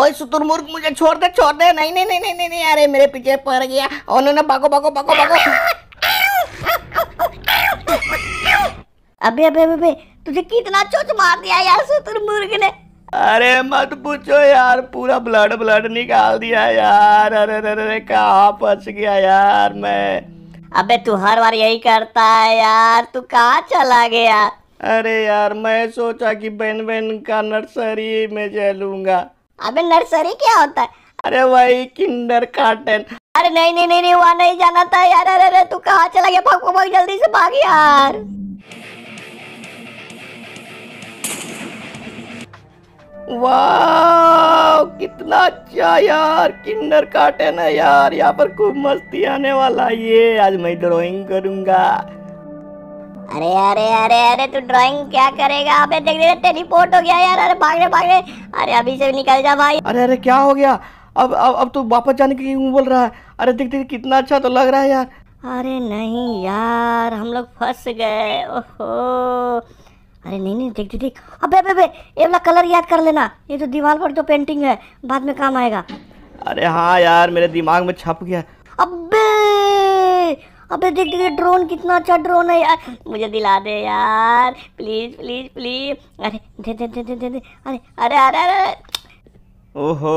ओए शुतुरमुर्ग मुझे छोड़ दे छोड़ दे नहीं नहीं नहीं नहीं नहीं, अरे मेरे पीछे पड़ गया उन्होंने भागो भागो भागो भागो अबे अबे अबे तुझे कितना चोट मार दिया यार शुतुरमुर्ग ने अरे मत पूछो यार पूरा ब्लड ब्लड निकाल दिया यार अरे अरे अरे कहाँ फंस गया यार मैं अबे तू हर बार यही करता है यार तू कहाँ चला गया अरे यार मैं सोचा कि बेन बेन का नर्सरी में चलूंगा अबे नर्सरी क्या होता है अरे वही किंडर कार्टन अरे नहीं नहीं नहीं, नहीं वहाँ नहीं जाना था यार अरे अरे तू कहाँ चला गया भाग भाग जल्दी से भाग यार वाह कितना अच्छा यार किंडर कार्टन है यार यहाँ पर खूब मस्ती आने वाला ये आज मैं ड्राइंग करूंगा अरे अरे अरे अरे तू ड्राइंग क्या करेगा अबे देख देख टेलीपोर्ट हो गया यार अरे भाग रहे भाग रहे अरे अभी से निकल जा भाई अरे अरे क्या हो गया अब अब अब तू वापस जाने की क्यों बोल रहा है अरे देख देख कितना अच्छा तो लग रहा है यार अरे नहीं यार हम लोग फंस गए ओहो अरे नहीं नहीं देख देख अबे अबे ये वाला कलर याद कर लेना ये तो दीवार पर जो पेंटिंग है बाद में काम आएगा अरे हाँ यार मेरे दिमाग में छप गया अबे देख देख ड्रोन कितना अच्छा ड्रोन है यार मुझे दिला दे यार प्लीज प्लीज प्लीज अरे दे दे दे दे दे, दे अरे अरे अरे अरे ओहो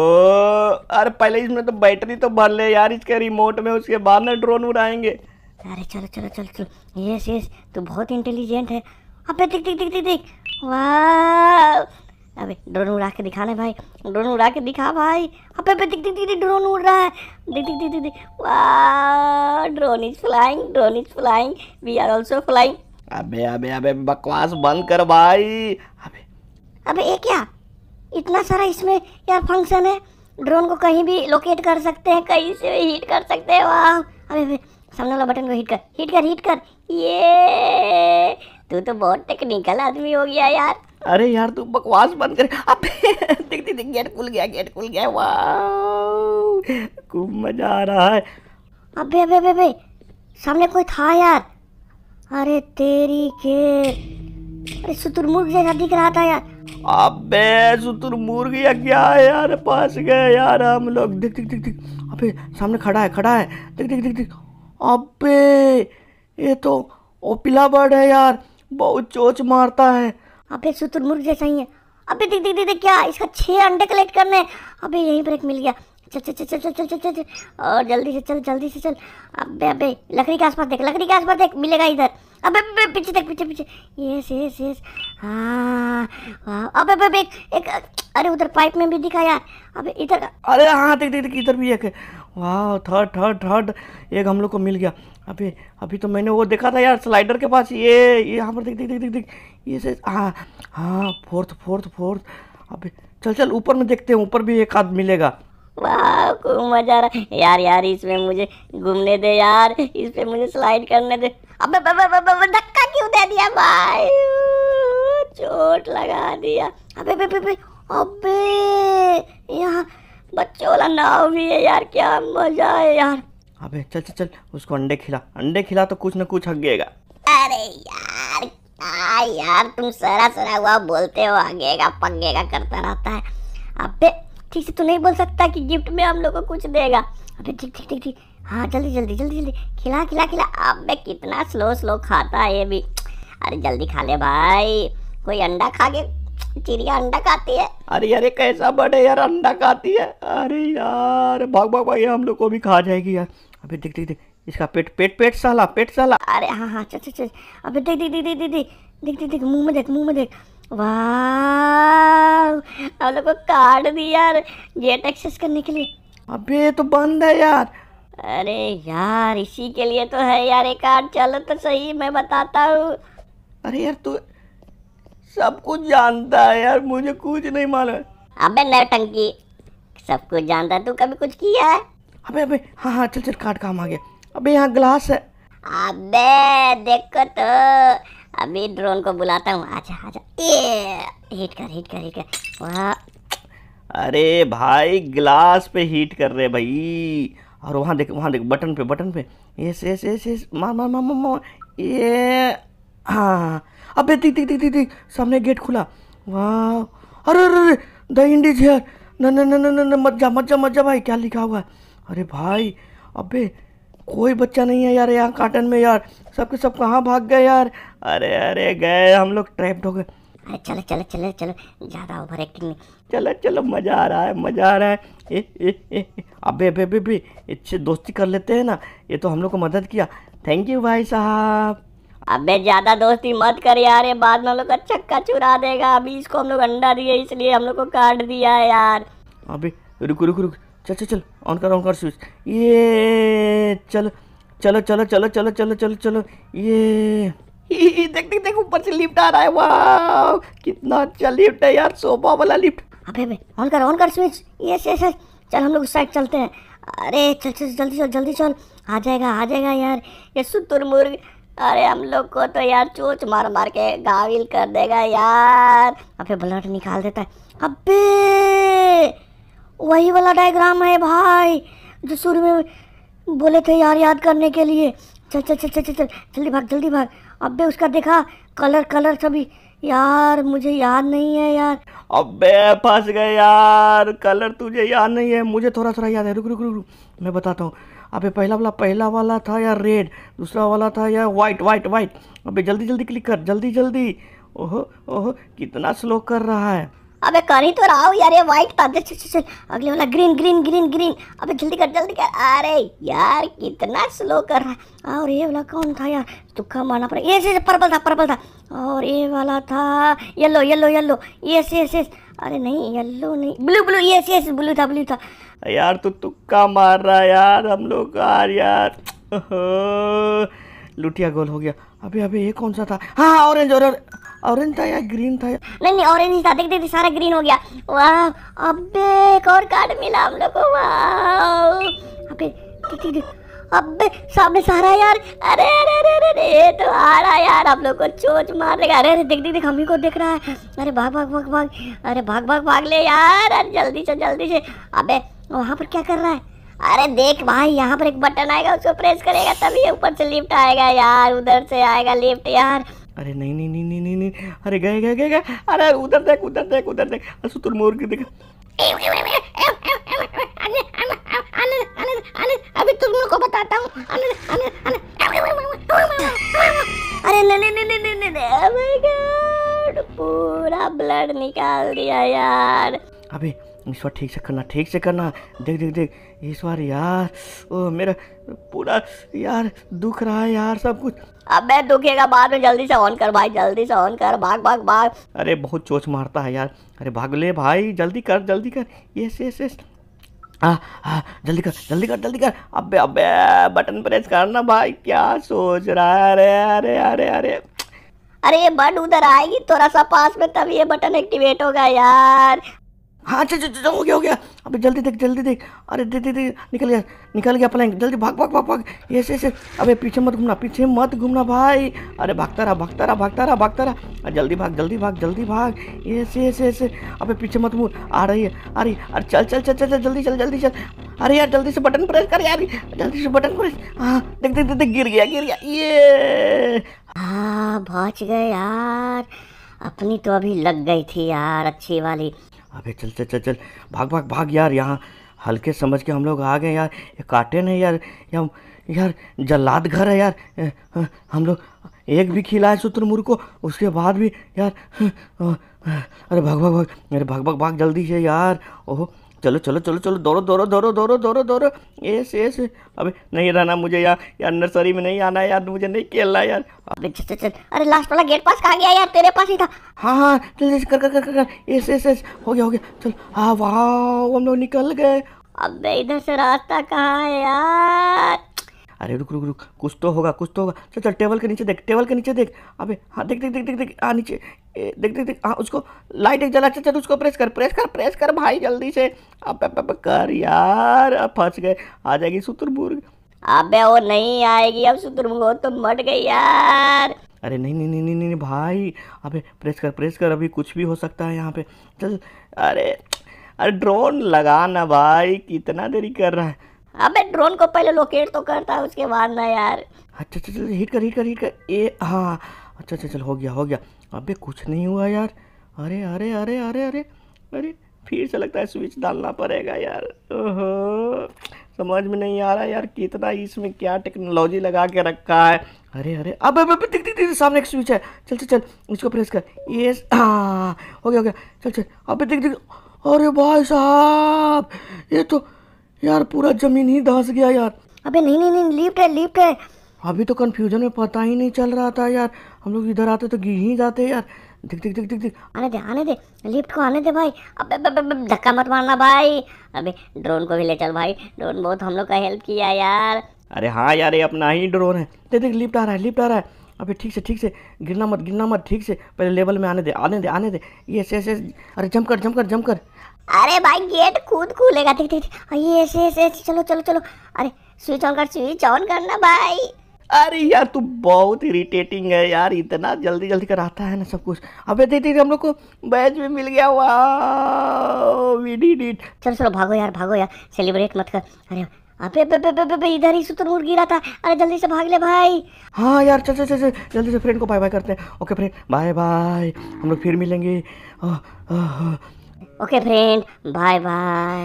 अरे पहले इसमें तो बैटरी तो भर ले यार इसके रिमोट में उसके बाद ना ड्रोन उड़ाएंगे अरे चलो चलो चलो चलो यस यस तू बहुत इंटेलिजेंट है अबे देख देख देख देख देख वाह अबे ड्रोन उड़ा के दिखाना भाई ड्रोन उड़ा के दिखा भाई अबे अबे दिख दिख दिख ड्रोन उड़ रहा है दिख दिख दिख दिख वाह drone is flying drone is flying we are also flying अबे अबे अबे बकवास बंद कर भाई अबे अबे ये क्या इतना सारा इसमें यार फंक्शन है ड्रोन को कहीं भी लोकेट कर सकते हैं कहीं से भी हिट कर सकते हैं वाह अबे अबे सामने वाला बटन को हिट कर हिट कर हिट कर ये तू तो बहुत टेक्निकल आदमी हो गया यार अरे यार तू बकवास बंद कर अब देख देख देख गेट खुल गया गेट खुल गया वाह खूब मजा आ रहा है अबे अबे अबे अबे सामने कोई था यार अरे तेरी के अरे शुतुरमुर्ग जैसा दिख रहा था यार अबे शुतुरमुर्ग या क्या है यार पास गए यार हम लोग देख देख देख देख अबे सामने खड़ा है खड़ा है देख देख देख देख अबे ये तो ओपिला बर्ड है यार बहुत चोच मारता है अबे शुतुरमुर्ग जैसा ही है अबे देख देख देख क्या इसका छह अंडे कलेक्ट करने अबे यहीं पर एक मिल गया चल चल चल चल चल चल चल चल और जल्दी से चल जल्दी से चल अबे अबे लकड़ी के आसपास देख लकड़ी के आसपास देख मिलेगा इधर अबे अबे पीछे देख पीछे पीछे यस यस यस हाँ अबे अबे एक अरे उधर पाइप में भी दिखा यार अबे इधर अरे हाँ देख देख देख इधर भी एक है वाह हाँ, थर्ड थर्ड थर्ड एक हम लोग को मिल गया अभी अभी तो मैंने वो देखा था यार स्लाइडर के पास ये ये यहाँ पर देख देख देख देख देख ये से हाँ हाँ फोर्थ फोर्थ फोर्थ अभी चल चल ऊपर में देखते हैं ऊपर भी एक आध मिलेगा मजा आ रहा यार यार इसमें मुझे घूमने दे यार इस पे मुझे स्लाइड करने दे अबे अबे अबे अबे धक्का क्यों दे दिया भाई चोट लगा दिया अबे अबे अबे अबे यहाँ बच्चों वाला नाव भी है यार क्या मजा है यार अबे चल चल चल उसको अंडे खिला अंडे खिला तो कुछ ना कुछ हगेगा अरे यार क्या यार तुम सरा सरा हुआ बोलते हो आगेगा पगेगा करता रहता है अबे ठीक से तू नहीं बोल सकता कि गिफ्ट में हम लोग को कुछ देगा अबे ठीक ठीक ठीक ठीक हाँ जल्दी जल्दी जल्दी जल्दी खिला खिला खिला अबे कितना स्लो स्लो खाता है ये भी अरे जल्दी खा ले भाई कोई अंडा खा के चिड़िया अंडा खाती है अरे अरे कैसा बर्ड है यार अंडा खाती है अरे यार भाग भाग भाई हम लोग को भी खा जाएगी यार अभी देख देख देख इसका पेट पेट पेट साला पेट साला अरे हाँ हाँ चल चल अभी देख देख देख देख देख देख देख देख मुंह में देख मुंह में देख वाह हम लोग को काट दी यार जेट एक्सेस करने के लिए अबे तो बंद है यार अरे यार इसी के लिए तो है यार ये कार्ड चलो तो सही मैं बताता हूँ अरे यार तू सब कुछ जानता है यार मुझे कुछ नहीं मालूम है अबे नरटंकी सब कुछ जानता है तू कभी कुछ किया है अबे अबे हाँ हाँ चल चल काट काम आ गया अबे यहाँ ग्लास है अबे देखो तो अभी ड्रोन को बुलाता हूँ आजा आजा ये हीट कर हीट कर हीट कर वहाँ अरे भाई ग्लास पे हीट कर रहे भाई और वहाँ देख वहाँ देख बटन पे बटन पे ये यस यस यस मार मार मार मार ये हाँ अबे दिख दिख दिख दिख दिख सामने गेट खुला वाह अरे अरे अरे द इंड इज हेयर न न न न न मत जा मत जा मत जा भाई क्या लिखा हुआ है अरे भाई अबे कोई बच्चा नहीं है यार यहाँ कार्टन में यार सबके सब कहाँ भाग गए यार अरे अरे गए हम लोग ट्रैप्ड हो गए अरे चलो चलो चलो चलो ज़्यादा ओवर एक्टिंग नहीं चलो चलो मज़ा आ रहा है मज़ा आ रहा है ए ए ए अबे अबे अबे इससे दोस्ती कर लेते हैं ना ये तो हम लोग को मदद किया थैंक यू भाई साहब अबे ज़्यादा दोस्ती मत कर यार ये बाद में हम लोग का चक्का चुरा देगा अभी इसको हम लोग अंडा दिए इसलिए हम लोग को काट दिया है यार अभी रुक रुक रुक चल चल चल ऑन कर ऑन कर स्विच ये चल चलो चलो चलो चलो चलो चलो चलो ये देख देख देख ऊपर से लिफ्ट आ रहा है वाह कितना अच्छा लिफ्ट है यार सोफा वाला लिफ्ट अबे अबे ऑन कर ऑन कर स्विच ये से से चल हम लोग उस साइड चलते हैं अरे चल चल जल्दी चल जल्दी चल आ जाएगा आ जाएगा यार ये सुतुरमुर्ग अरे हम लोग को तो यार चोच मार मार के गाविल कर देगा यार अबे ब्लड निकाल देता है अबे वही वाला डायग्राम है भाई जो शुरू में बोले थे यार याद करने के लिए चल चल चल चल चल जल्दी भाग जल्दी भाग अबे उसका देखा कलर कलर सभी यार मुझे याद नहीं है यार अबे फंस गए यार कलर तुझे याद नहीं है मुझे थोड़ा थोड़ा याद है रुक रुक रुक, रुक। मैं बताता हूँ अबे पहला वाला पहला वाला था या रेड दूसरा वाला था या वाइट वाइट वाइट अबे जल्दी जल्दी क्लिक कर जल्दी जल्दी ओहो ओहो कितना स्लो कर रहा है अबे कर ही तो रहा हूँ यार ये वाइट था चल चल चल अगले वाला ग्रीन ग्रीन ग्रीन ग्रीन अबे जल्दी कर जल्दी कर अरे यार कितना स्लो कर रहा है और ये वाला कौन था यार तुक्का मारना पड़ा ये से पर्पल था पर्पल था और ये वाला था yellow yellow yellow yes yes yes अरे नहीं येलो नहीं blue blue yes yes blue था ब्लू था यार तू तुक्का मार रहा यार हम लोग यार लुटिया गोल हो गया अभी अभी ये कौन सा था हाँ ऑरेंज और ऑरेंज था या ग्रीन था या? नहीं नहीं ऑरेंज था देख देख सारा ग्रीन हो गया वाह अबे एक और कार्ड मिला हम लोगों को वाह अबे देख देख अबे सामने सारा यार अरे अरे अरे अरे ये तो आ रहा यार हम लोग को चोच मार देगा अरे अरे देख देख देख हम ही को देख रहा है अरे भाग भाग भाग भाग अरे भाग भाग भाग ले यार अरे जल्दी से जल्दी से अबे वहाँ पर क्या कर रहा है अरे देख भाई यहाँ पर एक बटन आएगा उसको प्रेस करेगा तभी ऊपर से लिफ्ट आएगा यार उधर से आएगा लिफ्ट यार अरे नहीं नहीं नहीं नहीं नहीं अरे गए गए गए गए अरे उधर देख उधर देख उधर देख असुतुर मोर की देख अभी तुम लोग को बताता हूँ अरे नहीं नहीं नहीं नहीं नहीं ले ले पूरा ब्लड निकाल दिया यार अबे इस बार ठीक से करना ठीक से करना देख देख देख इस बार यार ओ मेरा पूरा यार दुख रहा है यार सब कुछ अबे दुखेगा बाद में जल्दी से ऑन कर भाई जल्दी से ऑन कर भाग भाग भाग अरे बहुत चोच मारता है यार अरे भाग ले भाई जल्दी कर जल्दी कर यस यस यस आ, आ, जल्दी कर जल्दी कर जल्दी कर अबे अबे बटन प्रेस करना भाई क्या सोच रहा है अरे अरे अरे अरे अरे ये बट उधर आएगी थोड़ा सा पास में तब ये बटन एक्टिवेट होगा यार हाँ अच्छा अच्छा हो गया हो गया अबे जल्दी देख जल्दी देख अरे दे दे दे निकल गया निकल गया प्लैंक जल्दी भाग भाग भाग भाग ये से से अबे पीछे मत घूमना पीछे मत घूमना भाई अरे भागता रहा भागता रहा भागता रहा भागता रहा जल्दी भाग जल्दी भाग जल्दी भाग ये से ऐसे ऐसे अबे पीछे मत घूम आ रही है अरे अरे चल चल चल चल जल्दी चल जल्दी चल अरे यार जल्दी से बटन प्रेस कर यार जल्दी से बटन प्रेस हाँ देख देख देख गिर गया गिर गया ये हाँ बच गए यार अपनी तो अभी लग गई थी यार अच्छी वाली अबे चल चल चल चल भाग भाग भाग यार यहाँ हल्के समझ के हम लोग आ गए यार ये काटे नहीं यार या, यार जल्लाद घर है यार हम लोग एक भी खिलाए शुतुरमुर्ग को उसके बाद भी यार अरे भाग भाग भाग अरे भाग भाग भाग जल्दी से यार ओहो चलो चलो चलो चलो दौड़ो दौड़ो दौड़ो दौड़ो दौड़ो दौड़ो ऐसे ऐसे अबे नहीं रहना मुझे यार यार नर्सरी में नहीं आना यार मुझे नहीं खेलना यार अबे चल चल अरे लास्ट वाला गेट पास कहाँ गया यार तेरे पास ही था हाँ हाँ चल चल कर कर कर कर ऐसे ऐसे हो गया हो गया चल हाँ वाह हम लोग निकल गए अब इधर से रास्ता कहाँ है यार अरे रुक रुक रुक कुछ तो होगा कुछ तो होगा चल चल टेबल के नीचे देख टेबल के नीचे देख अबे हाँ देख देख देख देख देख हाँ नीचे ए, देख देख देख हाँ उसको लाइट एक जला चल चल उसको प्रेस कर प्रेस कर प्रेस कर भाई जल्दी से अब कर यार अब फंस गए आ जाएगी शुतुरमुर्ग अबे वो नहीं आएगी अब शुतुरमुर्ग तो मट गई यार अरे नहीं नहीं नहीं नहीं नहीं भाई अबे प्रेस कर प्रेस कर अभी कुछ भी हो सकता है यहाँ पे चल अरे अरे ड्रोन लगाना भाई कितना देरी कर रहा है अबे ड्रोन को पहले लोकेट तो करता है उसके बाद ना यार अच्छा अच्छा चल हिट कर हिट कर हिट कर ए हाँ अच्छा अच्छा चल हो गया हो गया अबे कुछ नहीं हुआ यार अरे अरे अरे अरे अरे अरे फिर से लगता है स्विच डालना पड़ेगा यार ओहो समझ में नहीं आ रहा यार कितना इसमें क्या टेक्नोलॉजी लगा के रखा है अरे अरे अब अब अब दिख दिख दिख सामने एक स्विच है चल चल चल इसको प्रेस कर ये हाँ हो गया हो गया चल चल अब दिख दिख अरे भाई साहब ये तो यार पूरा जमीन ही धस गया यार अबे नहीं नहीं नहीं लिफ्ट है लिफ्ट है अभी तो कंफ्यूजन में पता ही नहीं चल रहा था यार हम लोग इधर आते तो गिर ही जाते यार दिख दिख दिख दिख दिख आने दे आने दे लिफ्ट को आने दे भाई अबे धक्का मत मारना भाई अबे ड्रोन को भी ले चल भाई ड्रोन बहुत हम लोग का हेल्प किया यार अरे हाँ यार ये अपना ही ड्रोन है देख देख लिफ्ट आ रहा है लिफ्ट आ रहा है अबे ठीक से ठीक से गिरना मत गिरना मत ठीक से पहले लेवल में आने दे आने दे आने दे ये ऐसे ऐसे अरे जम कर जम कर जम कर अरे भाई गेट खुद खुलेगा ठीक ठीक आइए ऐसे ऐसे चलो चलो चलो अरे स्विच ऑन कर स्विच ऑन करना भाई अरे यार तू बहुत इरिटेटिंग है यार इतना जल्दी जल्दी कराता है ना सब कुछ अबे देख देख हम लोग को बैच भी मिल गया वाह वी डिड इट चलो चलो भागो यार भागो यार सेलिब्रेट मत कर अरे अबे बे बे बे बे इधर ही सुतर मुर गिरा था अरे जल्दी से भाग ले भाई हाँ यार चल चल चल चल जल्दी से फ्रेंड को बाय बाय करते हैं ओके फ्रेंड बाय बाय हम लोग फिर मिलेंगे ওকে ফ্রেন্ড বাই বাই